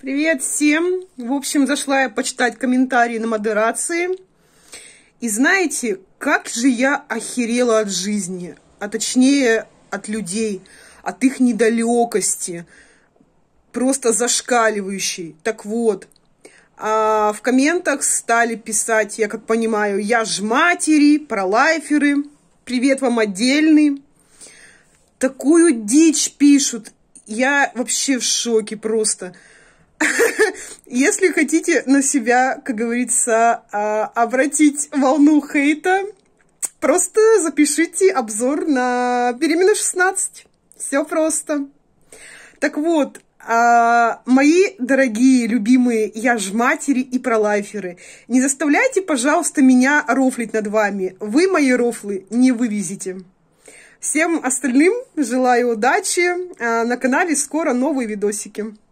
Привет всем! В общем, зашла я почитать комментарии на модерации. И знаете, как же я охерела от жизни, а точнее от людей, от их недалекости, просто зашкаливающей. Так вот, а в комментах стали писать, я как понимаю, я ж матери, про лайферы, привет вам отдельный. Такую дичь пишут, я вообще в шоке просто. Если хотите на себя, как говорится, а, обратить волну хейта, просто запишите обзор на беременна 16. Все просто. Так вот, а, мои дорогие, любимые, я ж матери и пролайферы, не заставляйте, пожалуйста, меня рофлить над вами. Вы мои рофлы не вывезете. Всем остальным желаю удачи. А, на канале скоро новые видосики.